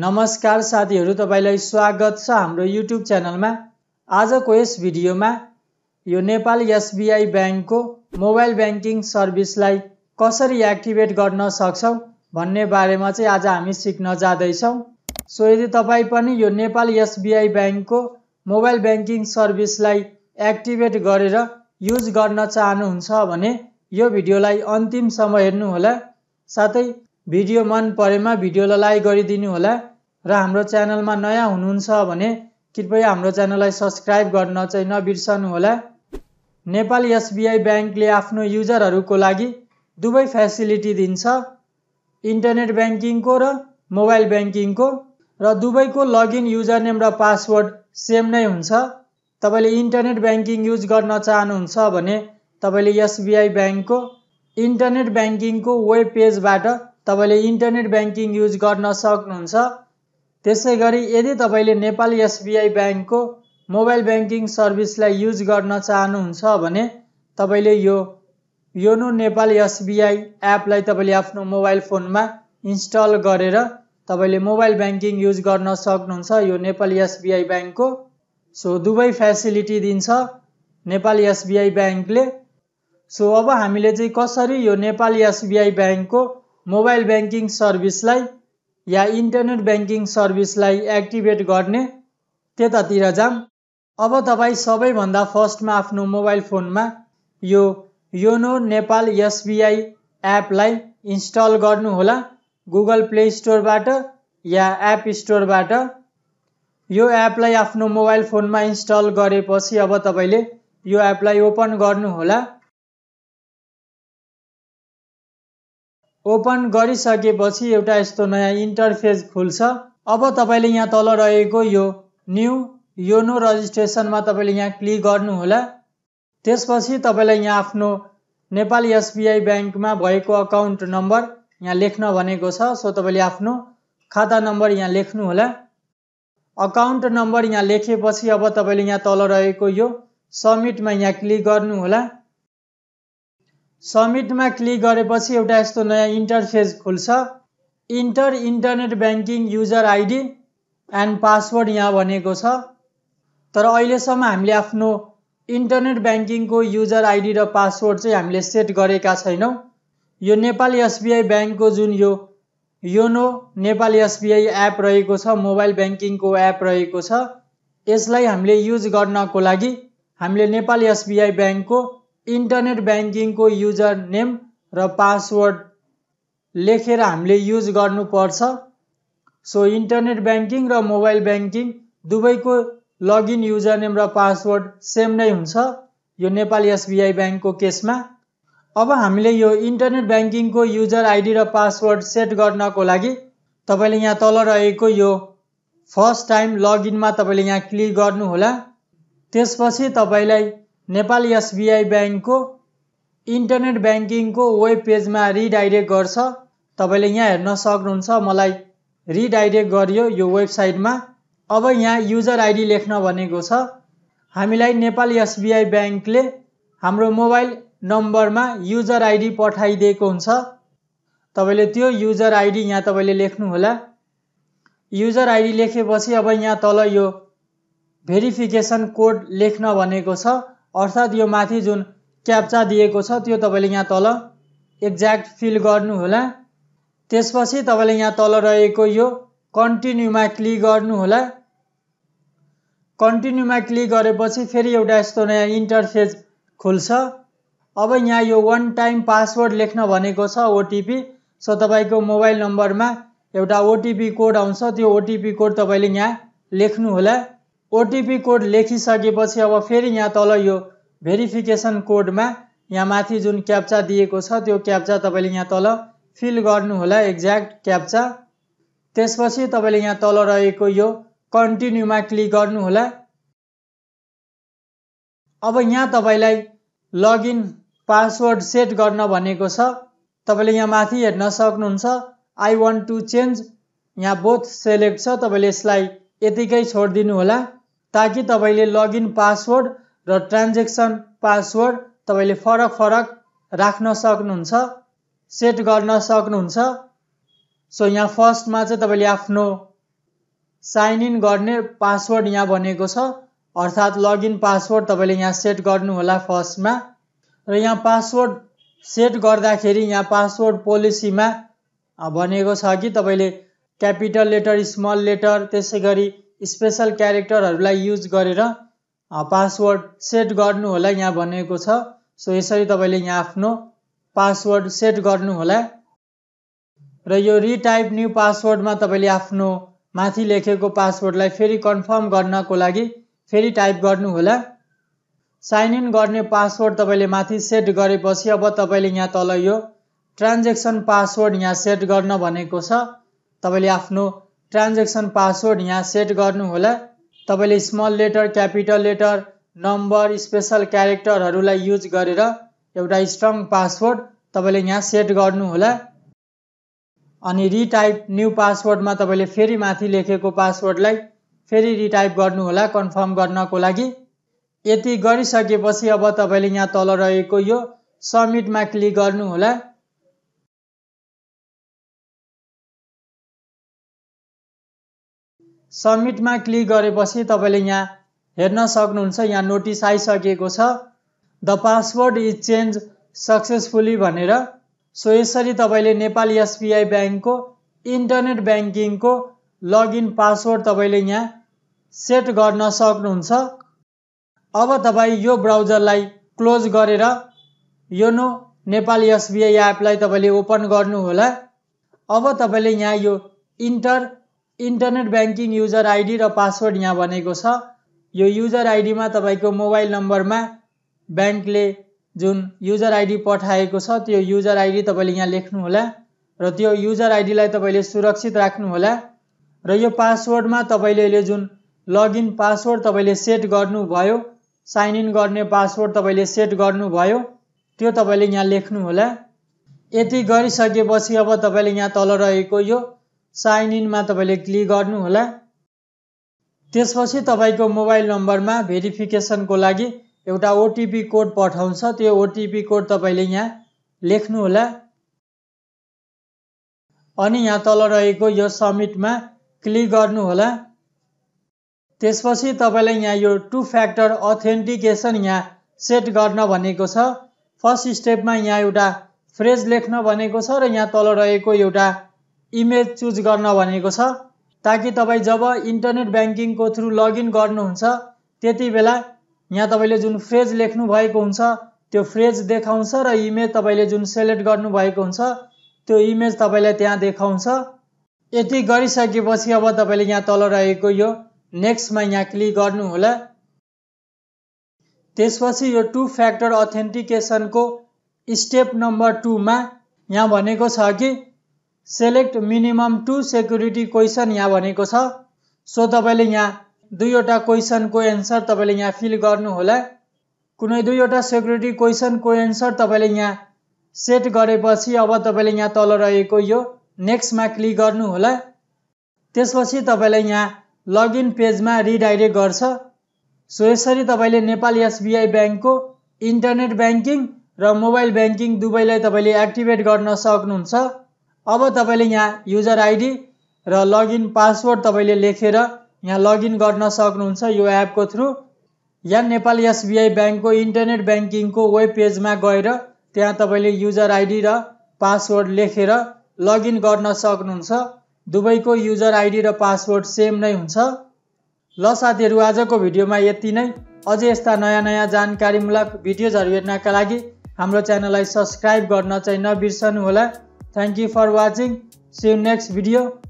नमस्कार साथीहरू तपाईँलाई स्वागत छ हाम्रो युट्युब च्यानलमा आजको यस भिडियोमा यो नेपाल एसबिआई ब्याङ्कको मोबाइल ब्याङ्किङ सर्भिसलाई कसरी एक्टिभेट गर्न सक्छौँ भन्ने बारेमा चाहिँ आज हामी सिक्न जाँदैछौँ सो यदि तपाईँ पनि यो नेपाल एसबिआई ब्याङ्कको मोबाइल ब्याङ्किङ सर्भिसलाई एक्टिभेट गरेर युज गर्न चाहनुहुन्छ भने यो भिडियोलाई अन्तिमसम्म हेर्नुहोला साथै भिडियो मन परेमा भिडियोलाई लाइक गरिदिनु होला र हाम्रो च्यानलमा नयाँ हुनुहुन्छ भने कृपया हाम्रो च्यानललाई सब्सक्राइब गर्न चाहिँ नबिर्सनु होला नेपाल एसबिआई ब्याङ्कले आफ्नो युजरहरूको लागि दुवै फेसिलिटी दिन्छ इन्टरनेट ब्याङ्किङको र मोबाइल ब्याङ्किङको र दुवैको लगइन युजर नेम र पासवर्ड सेम नै हुन्छ तपाईँले इन्टरनेट ब्याङ्किङ युज गर्न चाहनुहुन्छ भने तपाईँले एसबिआई ब्याङ्कको इन्टरनेट ब्याङ्किङको वेब पेजबाट तपाईँले इन्टरनेट ब्याङ्किङ युज गर्न सक्नुहुन्छ त्यसै गरी यदि तपाईँले नेपाल एसबिआई ब्याङ्कको मोबाइल ब्याङ्किङ सर्भिसलाई युज गर्न चाहनुहुन्छ भने तपाईँले यो योनो नेपाल एसबिआई एपलाई तपाईँले आफ्नो मोबाइल फोनमा इन्स्टल गरेर तपाईँले मोबाइल ब्याङ्किङ युज गर्न सक्नुहुन्छ यो नेपाल एसबिआई ब्याङ्कको सो दुवै फेसिलिटी दिन्छ नेपाल एसबिआई ब्याङ्कले सो अब हामीले चाहिँ कसरी यो नेपाल एसबिआई ब्याङ्कको मोबाइल ब्याङ्किङ सर्भिसलाई या इन्टरनेट ब्याङ्किङ सर्भिसलाई एक्टिभेट गर्ने त्यतातिर जाम अब तपाईँ सबैभन्दा फर्स्टमा आफ्नो मोबाइल फोनमा यो योनो नेपाल एसबिआई एपलाई इन्स्टल गर्नुहोला गुगल प्ले स्टोरबाट या एप स्टोरबाट यो एपलाई आफ्नो मोबाइल फोनमा इन्स्टल गरेपछि अब तपाईँले यो एपलाई ओपन गर्नुहोला ओपन गरिसकेपछि एउटा यस्तो नयाँ इन्टरफेस खुल्छ अब तपाईँले यहाँ तल रहेको यो न्यु योनो रजिस्ट्रेसनमा तपाईँले यहाँ क्लिक गर्नुहोला त्यसपछि तपाईँलाई यहाँ आफ्नो नेपाल एसबिआई ब्याङ्कमा भएको अकाउन्ट नम्बर यहाँ लेख्न भनेको छ सो तपाईँले आफ्नो खाता नम्बर यहाँ लेख्नुहोला अकाउन्ट नम्बर यहाँ लेखेपछि अब तपाईँले यहाँ तल रहेको यो सबमिटमा यहाँ क्लिक गर्नुहोला सबमिटमा क्लिक गरेपछि एउटा यस्तो नयाँ इन्टरफेस खुल्छ inter internet banking user ID and password यहाँ भनेको छ तर अहिलेसम्म हामीले आफ्नो इन्टरनेट ब्याङ्किङको युजर आइडी र पासवर्ड चाहिँ हामीले सेट गरेका छैनौँ यो नेपाल एसबिआई ब्याङ्कको जुन यो योनो नेपाल एसबिआई एप रहेको छ मोबाइल ब्याङ्किङको एप रहेको छ यसलाई हामीले युज गर्नको लागि हामीले नेपाल एसबिआई ब्याङ्कको इन्टरनेट ब्याङ्किङको युजर नेम र पासवर्ड लेखेर हामीले युज गर्नुपर्छ सो इन्टरनेट ब्याङ्किङ र मोबाइल ब्याङ्किङ दुवैको लगइन युजर नेम र पासवर्ड सेम नै हुन्छ यो नेपाल एसबिआई ब्याङ्कको केसमा अब हामीले यो इन्टरनेट ब्याङ्किङको युजर आइडी र पासवर्ड सेट गर्नको लागि तपाईँले यहाँ तल रहेको यो फर्स्ट टाइम लगइनमा तपाईँले यहाँ क्लिक गर्नुहोला त्यसपछि तपाईँलाई नेपाल एसबिआई ब्याङ्कको इन्टरनेट ब्याङ्किङको वेब पेजमा रिडाइरेक्ट गर्छ तपाईँले यहाँ हेर्न सक्नुहुन्छ मलाई रिडाइरेक्ट गरियो यो वेबसाइटमा अब यहाँ युजर आइडी लेख्न भनेको छ हामीलाई नेपाल एसबिआई ब्याङ्कले हाम्रो मोबाइल नम्बरमा युजर आइडी पठाइदिएको हुन्छ तपाईँले त्यो युजर आइडी यहाँ तपाईँले लेख्नुहोला युजर आइडी लेखेपछि अब यहाँ तल यो भेरिफिकेसन कोड लेख्न भनेको छ अर्थात् यो माथि जुन क्याप्चा दिएको छ त्यो तपाईँले यहाँ तल एक्ज्याक्ट फिल गर्नुहोला त्यसपछि तपाईँले यहाँ तल रहेको यो कन्टिन्यूमा क्लिक गर्नुहोला कन्टिन्यूमा क्लिक गरेपछि फेरि एउटा यस्तो नयाँ इन्टरफेस खुल्छ अब यहाँ यो वान टाइम पासवर्ड लेख्न भनेको छ ओटिपी सो तपाईँको मोबाइल नम्बरमा एउटा ओटिपी कोड आउँछ त्यो ओटिपी कोड तपाईँले यहाँ लेख्नुहोला ओटिपी कोड लेखिसकेपछि अब फेरि यहाँ तल यो भेरिफिकेसन कोडमा यहाँ माथि जुन क्याप्चा दिएको छ त्यो क्याप्चा तपाईँले यहाँ तल फिल गर्नुहोला एक्ज्याक्ट क्याप्चा त्यसपछि तपाईँले यहाँ तल रहेको यो कन्टिन्यूमा क्लिक गर्नुहोला अब यहाँ तपाईँलाई लगइन पासवर्ड सेट गर्न भनेको छ तपाईँले यहाँ माथि हेर्न सक्नुहुन्छ आई वान्ट टु चेन्ज यहाँ बोथ सेलेक्ट छ तपाईँले यसलाई यतिकै होला ताकि तपाईँले लगइन पासवर्ड र ट्रान्जेक्सन पासवर्ड तपाईँले फरक फरक राख्न सक्नुहुन्छ सेट गर्न सक्नुहुन्छ सो यहाँ फर्स्टमा चाहिँ तपाईँले आफ्नो साइन इन गर्ने पासवर्ड यहाँ भनेको छ अर्थात् लगइन पासवर्ड तपाईँले यहाँ सेट गर्नुहोला फर्स्टमा र यहाँ पासवर्ड सेट गर्दाखेरि यहाँ पासवर्ड पोलिसीमा भनेको छ कि तपाईँले क्यापिटल लेटर स्मल लेटर त्यसै गरी स्पेसल क्यारेक्टरहरूलाई युज गरेर पासवर्ड सेट गर्नु होला यहाँ भनेको छ सो यसरी तपाईँले यहाँ आफ्नो पासवर्ड सेट गर्नु होला र यो रिटाइप न्यू पासवर्डमा तपाईँले आफ्नो माथि लेखेको पासवर्डलाई फेरि कन्फर्म गर्नको लागि फेरि टाइप गर्नु होला साइन इन गर्ने पासवर्ड तपाईँले माथि सेट गरेपछि अब तपाईँले यहाँ तल यो ट्रान्जेक्सन पासवर्ड यहाँ सेट गर्न भनेको छ तपाईँले आफ्नो ट्रान्जेक्सन पासवर्ड यहाँ सेट गर्नुहोला तपाईँले small letter capital letter number special क्यारेक्टरहरूलाई युज गरेर एउटा स्ट्रङ पासवर्ड तपाईँले यहाँ सेट गर्नुहोला अनि रिटाइप न्यु पासवर्डमा तपाईँले फेरि माथि लेखेको पासवर्डलाई फेरि रिटाइप गर्नुहोला कन्फर्म गर्नको लागि यति गरिसकेपछि अब तपाईँले यहाँ तल रहेको यो सबमिटमा क्लिक गर्नुहोला सब्मिटमा क्लिक गरेपछि तपाईँले यहाँ हेर्न सक्नुहुन्छ यहाँ नोटिस आइसकेको छ the password is change successfully भनेर सो यसरी तपाईँले नेपाल एसबिआई ब्याङ्कको इन्टरनेट ब्याङ्किङको लगइन पासवर्ड तपाईँले यहाँ सेट गर्न सक्नुहुन्छ अब तपाईँ यो ब्राउजरलाई क्लोज गरेर यो नो नेपाल एसबिआई एपलाई तपाईँले ओपन गर्नुहोला अब तपाईँले यहाँ यो inter internet banking user ID र पासवर्ड यहाँ भनेको छ यो युजर आइडीमा तपाईँको मोबाइल नम्बरमा ब्याङ्कले जुन युजर आइडी पठाएको छ त्यो युजर आइडी तपाईँले यहाँ लेख्नुहोला र त्यो युजर आइडीलाई तपाईँले सुरक्षित राख्नुहोला र यो पासवर्डमा तपाईँले जुन लगइन पासवर्ड तपाईँले सेट गर्नुभयो साइन इन गर्ने पासवर्ड तपाईँले सेट गर्नुभयो त्यो तपाईँले यहाँ लेख्नुहोला यति गरिसकेपछि अब तपाईँले यहाँ तल रहेको यो साइन इनमा तपाईँले क्लिक गर्नुहोला त्यसपछि तपाईँको मोबाइल नम्बरमा भेरिफिकेसनको लागि एउटा ओटिपी कोड पठाउँछ त्यो ओटिपी कोड तपाईँले यहाँ लेख्नुहोला अनि यहाँ तल रहेको यो समिटमा क्लिक गर्नुहोला त्यसपछि तपाईँलाई यहाँ यो टु फ्याक्टर अथेन्टिकेसन यहाँ सेट गर्न भनेको छ फर्स्ट स्टेपमा यहाँ एउटा फ्रेज लेख्न भनेको छ र यहाँ तल रहेको एउटा इमेज चुज गर्न भनेको छ ताकि तपाईँ जब इन्टरनेट ब्याङ्किङको थ्रु लगइन गर्नुहुन्छ त्यति बेला यहाँ तपाईँले जुन फ्रेज लेख्नु भएको हुन्छ त्यो फ्रेज देखाउँछ र इमेज तपाईँले जुन सेलेक्ट गर्नुभएको हुन्छ त्यो इमेज तपाईँलाई त्यहाँ देखाउँछ यति गरिसकेपछि अब तपाईँले यहाँ तल रहेको यो नेक्स्टमा यहाँ क्लिक गर्नुहोला त्यसपछि यो टु फ्याक्टर अथेन्टिकेसनको स्टेप नम्बर टूमा यहाँ भनेको छ कि select minimum two security question यहाँ भनेको छ सो तपाईँले यहाँ दुईवटा क्वेसनको एन्सर तपाईँले यहाँ फिल गर्नुहोला कुनै दुईवटा सेक्युरिटी क्वेसनको एन्सर तपाईँले यहाँ सेट गरेपछि अब तपाईँले यहाँ तल रहेको यो नेक्स्टमा क्लिक गर्नुहोला त्यसपछि तपाईँले यहाँ लगइन पेजमा रिडाइरेक्ट गर्छ सो यसरी तपाईँले नेपाल एसबिआई ब्याङ्कको इन्टरनेट ब्याङ्किङ र मोबाइल ब्याङ्किङ दुवैलाई तपाईँले एक्टिभेट गर्न सक्नुहुन्छ अब तपाईँले यहाँ युजर आइडी र लगइन पासवर्ड तपाईँले लेखेर यहाँ लगइन गर्न सक्नुहुन्छ यो एपको थ्रु या नेपाल एसबिआई ब्याङ्कको इन्टरनेट ब्याङ्किङको वेब पेजमा गएर त्यहाँ तपाईँले युजर आइडी र पासवर्ड लेखेर लगइन गर्न सक्नुहुन्छ दुबईको युजर आइडी र पासवर्ड सेम नै हुन्छ ल साथीहरू आजको भिडियोमा यति नै अझै यस्ता नयाँ नयाँ जानकारीमूलक भिडियोजहरू हेर्नका लागि हाम्रो च्यानललाई सब्सक्राइब गर्न चाहिँ नबिर्सनुहोला Thank you for watching. See you next video.